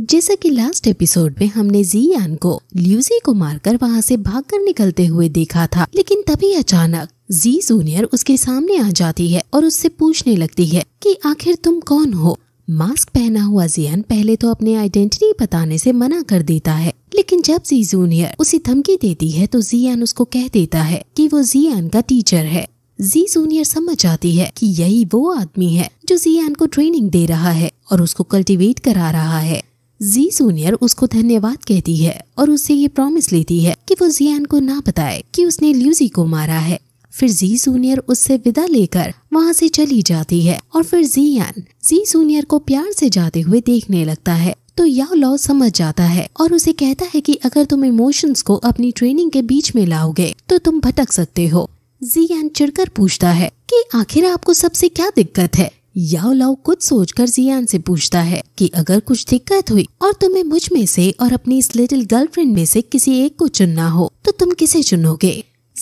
जैसा कि last episode में हमने जी यान को ल्यूसी को मारकर वहाँ से भागकर निकलते हुए देखा था लेकिन तभी अचानक जी जूनियर उसके सामने आ जाती है और उससे पूछने लगती है कि आखिर तुम कौन हो मास्क पहना हुआ जियान पहले तो अपने आइडेंटिटी बताने से मना कर देता है लेकिन जब जी जूनियर उसे धमकी देती है तो जियान उसको कह देता है कि वो जियान का टीचर है जी जूनियर समझ आती है कि यही वो आदमी है जो जियान को ट्रेनिंग दे रहा है और उसको कल्टीवेट करा रहा है जी सूनियर उसको धन्यवाद कहती है और उससे ये प्रॉमिस लेती है कि वो जियान को ना बताए कि उसने ल्यूजी को मारा है फिर जी सूनियर उससे विदा लेकर वहाँ से चली जाती है और फिर जियान जी सूनियर को प्यार से जाते हुए देखने लगता है तो या लॉ समझ जाता है और उसे कहता है कि अगर तुम इमोशंस को अपनी ट्रेनिंग के बीच में लाओगे तो तुम भटक सकते हो जियान चिड़कर पूछता है कि आखिर आपको सबसे क्या दिक्कत है याओ लाओ कुछ सोचकर जियान से पूछता है कि अगर कुछ दिक्कत हुई और तुम्हें मुझ में से और अपनी इस लिटिल गर्लफ्रेंड में से किसी एक को चुनना हो तो तुम किसे चुनोगे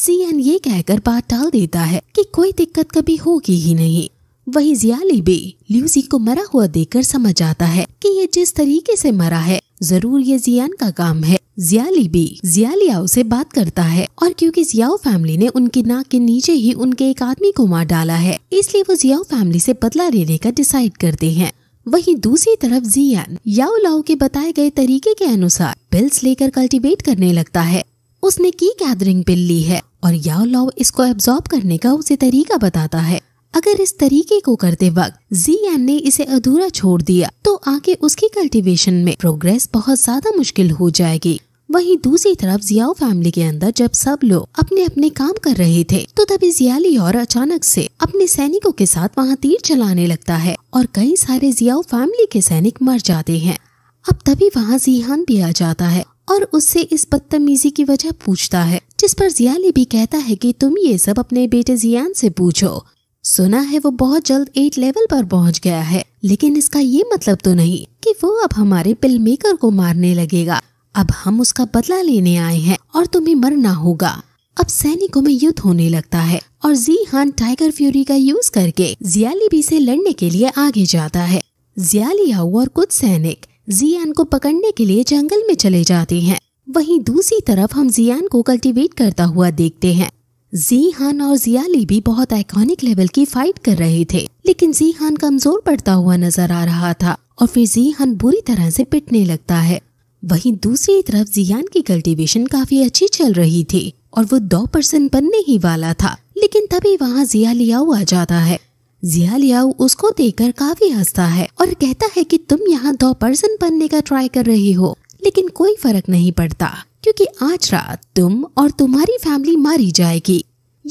जियान ये कहकर बात टाल देता है कि कोई दिक्कत कभी होगी ही नहीं वही जियाली भी ल्यूसी को मरा हुआ देखकर समझ आता है कि ये जिस तरीके से मरा है जरूर ये जियान का काम है जियाली भी जियालियाओ से बात करता है और क्योंकि जियाओ फैमिली ने उनकी नाक के नीचे ही उनके एक आदमी को मार डाला है इसलिए वो जियाओ फैमिली से बदला लेने का डिसाइड करते हैं वहीं दूसरी तरफ जियान याओ लाओ के बताए गए तरीके के अनुसार बिल्स लेकर कल्टीवेट करने लगता है उसने की गैदरिंग बिल ली है और याओ लाओ इसको एब्जॉर्ब करने का उसे तरीका बताता है अगर इस तरीके को करते वक्त जी एम ने इसे अधूरा छोड़ दिया तो आगे उसकी कल्टीवेशन में प्रोग्रेस बहुत ज्यादा मुश्किल हो जाएगी वहीं दूसरी तरफ जियाओ फैमिली के अंदर जब सब लोग अपने अपने काम कर रहे थे तो तभी जियाली और अचानक से अपने सैनिकों के साथ वहाँ तीर चलाने लगता है और कई सारे जियाओ फैमिली के सैनिक मर जाते हैं अब तभी वहाँ जीहान भी आ जाता है और उससे इस बदतमीजी की वजह पूछता है जिस पर जियाली भी कहता है कि तुम ये सब अपने बेटे जियान से पूछो सुना है वो बहुत जल्द एट लेवल पर पहुंच गया है लेकिन इसका ये मतलब तो नहीं कि वो अब हमारे पिल मेकर को मारने लगेगा अब हम उसका बदला लेने आए हैं और तुम्हें मरना होगा अब सैनिकों में युद्ध होने लगता है और जी हान टाइगर फ्यूरी का यूज करके जियाली बी से लड़ने के लिए आगे जाता है जियाली आऊ और कुछ सैनिक जियान को पकड़ने के लिए जंगल में चले जाते हैं वहीं दूसरी तरफ हम जियान को कल्टीवेट करता हुआ देखते हैं जी हान और जियाली भी बहुत आइकॉनिक लेवल की फाइट कर रहे थे लेकिन जी हान कमजोर पड़ता हुआ नजर आ रहा था और फिर जी हान बुरी तरह से पिटने लगता है वहीं दूसरी तरफ जियान की कल्टीवेशन काफी अच्छी चल रही थी और वो दो परसेंट बनने ही वाला था लेकिन तभी वहाँ जिया लियाओ आ जाता है जिया लियाओ उसको देखकर काफी हंसता है और कहता है कि तुम यहाँ दो परसेंट बनने का ट्राई कर रही हो लेकिन कोई फर्क नहीं पड़ता क्योंकि आज रात तुम और तुम्हारी फैमिली मारी जाएगी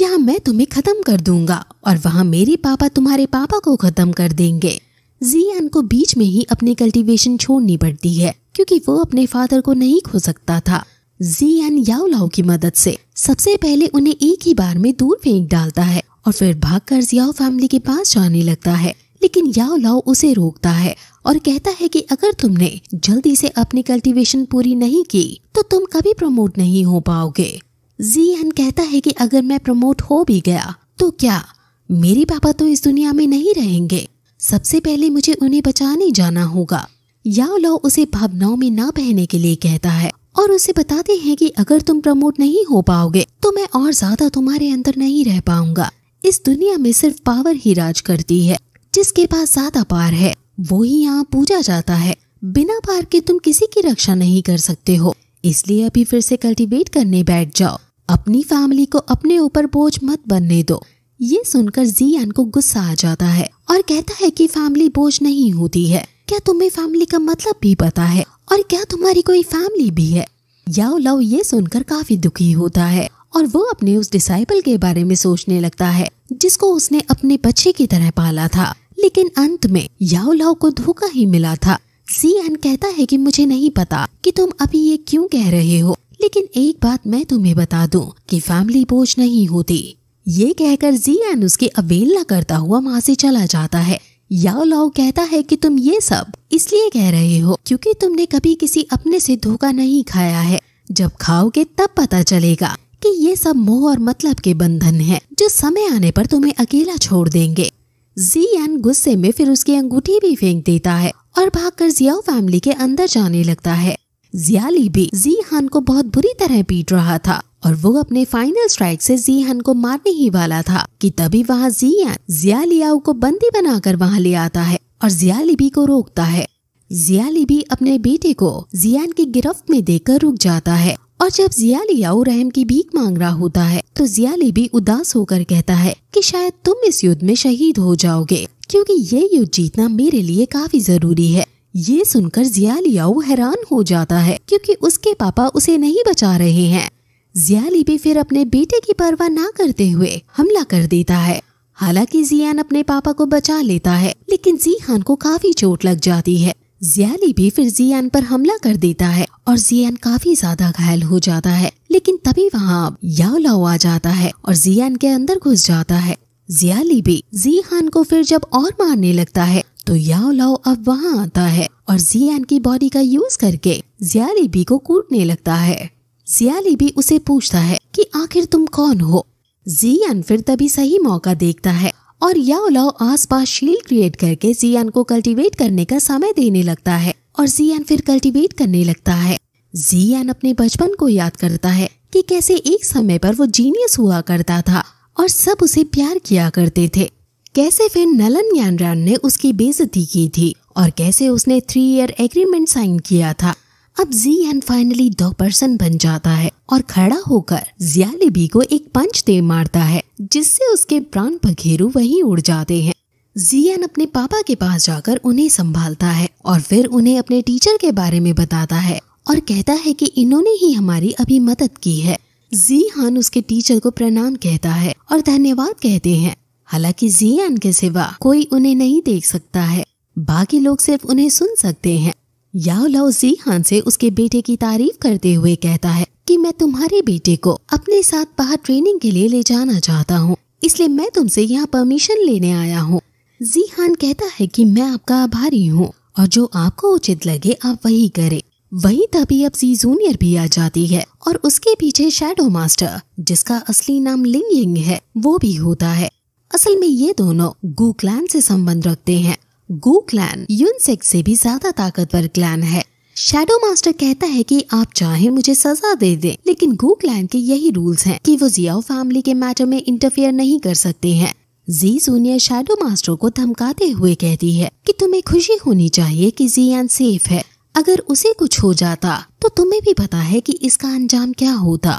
यहाँ मैं तुम्हें खत्म कर दूंगा और वहाँ मेरे पापा तुम्हारे पापा को खत्म कर देंगे जियान को बीच में ही अपनी कल्टीवेशन छोड़नी पड़ती है क्योंकि वो अपने फादर को नहीं खो सकता था जियान याओलाओ की मदद से सबसे पहले उन्हें एक ही बार में दूर फेंक डालता है और फिर भागकर जियाओ फैमिली के पास जाने लगता है लेकिन याओलाओ उसे रोकता है और कहता है कि अगर तुमने जल्दी से अपनी कल्टीवेशन पूरी नहीं की तो तुम कभी प्रमोट नहीं हो पाओगे जी एन कहता है कि अगर मैं प्रमोट हो भी गया तो क्या मेरे पापा तो इस दुनिया में नहीं रहेंगे सबसे पहले मुझे उन्हें बचाने जाना होगा याओ लो उसे भावनाओं में ना बहने के लिए कहता है और उसे बताते हैं कि अगर तुम प्रमोट नहीं हो पाओगे तो मैं और ज्यादा तुम्हारे अंदर नहीं रह पाऊंगा इस दुनिया में सिर्फ पावर ही राज करती है जिसके पास ज्यादा पार है वो ही यहाँ पूजा जाता है बिना पार के तुम किसी की रक्षा नहीं कर सकते हो इसलिए अभी फिर से कल्टीवेट करने बैठ जाओ अपनी फैमिली को अपने ऊपर बोझ मत बनने दो ये सुनकर जियान को गुस्सा आ जाता है और कहता है कि फैमिली बोझ नहीं होती है क्या तुम्हें फैमिली का मतलब भी पता है और क्या तुम्हारी कोई फैमिली भी है याओ लाओ ये सुनकर काफी दुखी होता है और वो अपने उस डिसाइबल के बारे में सोचने लगता है जिसको उसने अपने बच्चे की तरह पाला था लेकिन अंत में याओलाओ को धोखा ही मिला था एन कहता है कि मुझे नहीं पता कि तुम अभी ये क्यों कह रहे हो लेकिन एक बात मैं तुम्हें बता दूं कि फैमिली बोझ नहीं होती ये कहकर जी एन उसकी अवेलना करता हुआ वहां से चला जाता है याओ लाओ कहता है कि तुम ये सब इसलिए कह रहे हो क्योंकि तुमने कभी किसी अपने से धोखा नहीं खाया है जब खाओगे तब पता चलेगा कि ये सब मोह और मतलब के बंधन है जो समय आने पर तुम्हें अकेला छोड़ देंगे जी एन गुस्से में फिर उसकी अंगूठी भी फेंक देता है और भागकर जियाओ फैमिली के अंदर जाने लगता है जियाली भी जी हन को बहुत बुरी तरह पीट रहा था और वो अपने फाइनल स्ट्राइक से जी हन को मारने ही वाला था कि तभी वहाँ जी एन जियालियाओ को बंदी बनाकर वहाँ ले आता है और जियालिबी को रोकता है जियालिबी अपने बेटे को जियान की गिरफ्त में देकर रुक जाता है और जब जियाली रहम की भीख मांग रहा होता है तो जियाली भी उदास होकर कहता है कि शायद तुम इस युद्ध में शहीद हो जाओगे क्योंकि ये युद्ध जीतना मेरे लिए काफी जरूरी है ये सुनकर जियालियाऊ हैरान हो जाता है क्योंकि उसके पापा उसे नहीं बचा रहे हैं जियाली भी फिर अपने बेटे की परवाह ना करते हुए हमला कर देता है हालांकि जियान अपने पापा को बचा लेता है लेकिन जीहान को काफी चोट लग जाती है जियाली भी फिर जियान पर हमला कर देता है और जियान काफी ज्यादा घायल हो जाता है लेकिन तभी वहाँ याओलाओ आ जाता है और जियान के अंदर घुस जाता है जियाली भी जी खान को फिर जब और मारने लगता है तो याओलाओ अब वहाँ आता है और जियान की बॉडी का यूज करके भी को कूटने लगता है जियाली भी उसे पूछता है कि आखिर तुम कौन हो जियान फिर तभी सही मौका देखता है और याओ आस आसपास शील्ड क्रिएट करके जियान को कल्टीवेट करने का समय देने लगता है और जियान फिर कल्टीवेट करने लगता है जियान अपने बचपन को याद करता है कि कैसे एक समय पर वो जीनियस हुआ करता था और सब उसे प्यार किया करते थे कैसे फिर नलन यानरान ने उसकी बेजती की थी और कैसे उसने थ्री ईयर एग्रीमेंट साइन किया था अब जी एन फाइनली दो पर्सन बन जाता है और खड़ा होकर जियालेबी को एक पंच दे मारता है जिससे उसके प्राण पघेरु वही उड़ जाते हैं जियन अपने पापा के पास जाकर उन्हें संभालता है और फिर उन्हें अपने टीचर के बारे में बताता है और कहता है कि इन्होंने ही हमारी अभी मदद की है जी हान उसके टीचर को प्रणाम कहता है और धन्यवाद कहते हैं हालांकि जियान के सिवा कोई उन्हें नहीं देख सकता है बाकी लोग सिर्फ उन्हें सुन सकते हैं याओ लाओ जी हान से उसके बेटे की तारीफ करते हुए कहता है कि मैं तुम्हारे बेटे को अपने साथ बाहर ट्रेनिंग के लिए ले जाना चाहता हूँ इसलिए मैं तुमसे यहाँ परमिशन लेने आया हूँ जी हान कहता है कि मैं आपका आभारी हूँ और जो आपको उचित लगे आप वही करें वही तभी अब जी जूनियर भी आ जाती है और उसके पीछे शेडो मास्टर जिसका असली नाम लिंग यिंग है वो भी होता है असल में ये दोनों गु क्लैन से संबंध रखते हैं गो क्लैन यूनसेक से भी ज्यादा ताकतवर क्लैन है शेडो मास्टर कहता है कि आप चाहे मुझे सजा दे दें लेकिन गो क्लैन के यही रूल्स हैं कि वो जियाओ फैमिली के मैटर में इंटरफेयर नहीं कर सकते हैं जी जूनियर शेडो मास्टर को धमकाते हुए कहती है कि तुम्हें खुशी होनी चाहिए कि एन सेफ है अगर उसे कुछ हो जाता तो तुम्हें भी पता है कि इसका अंजाम क्या होता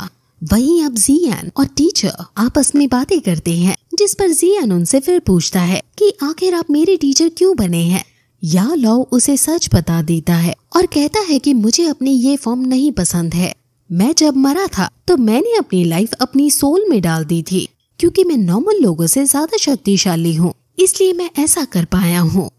वहीं अब जी एन और टीचर आपस में बातें करते हैं जिस पर जियान उनसे फिर पूछता है कि आखिर आप मेरे टीचर क्यों बने हैं या लॉ उसे सच बता देता है और कहता है कि मुझे अपनी ये फॉर्म नहीं पसंद है मैं जब मरा था तो मैंने अपनी लाइफ अपनी सोल में डाल दी थी क्योंकि मैं नॉर्मल लोगों से ज्यादा शक्तिशाली हूँ इसलिए मैं ऐसा कर पाया हूँ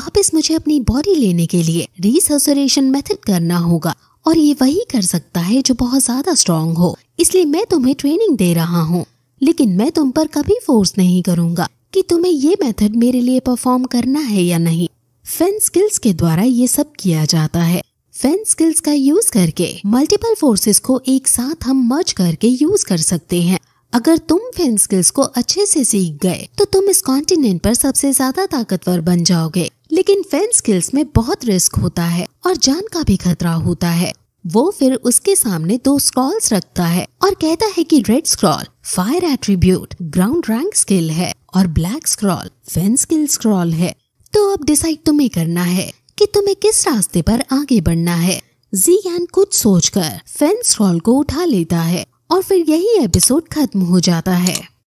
वापस मुझे अपनी बॉडी लेने के लिए रिसोरेशन मेथड करना होगा और ये वही कर सकता है जो बहुत ज्यादा स्ट्रांग हो इसलिए मैं तुम्हें ट्रेनिंग दे रहा हूँ लेकिन मैं तुम पर कभी फोर्स नहीं करूँगा कि तुम्हें ये मेथड मेरे लिए परफॉर्म करना है या नहीं फैन स्किल्स के द्वारा ये सब किया जाता है फैन स्किल्स का यूज करके मल्टीपल फोर्सेस को एक साथ हम मर्ज करके यूज कर सकते हैं अगर तुम फैन स्किल्स को अच्छे से सीख गए तो तुम इस कॉन्टिनेंट पर सबसे ज्यादा ताकतवर बन जाओगे लेकिन फैन स्किल्स में बहुत रिस्क होता है और जान का भी खतरा होता है वो फिर उसके सामने दो स्क्रॉल्स रखता है और कहता है कि red scroll fire attribute ground rank skill है और ब्लैक स्क्रॉल फेन स्किल स्क्रॉल है तो अब डिसाइड तुम्हें करना है कि तुम्हें किस रास्ते पर आगे बढ़ना है जी एन कुछ सोचकर फेन स्क्रॉल को उठा लेता है और फिर यही एपिसोड खत्म हो जाता है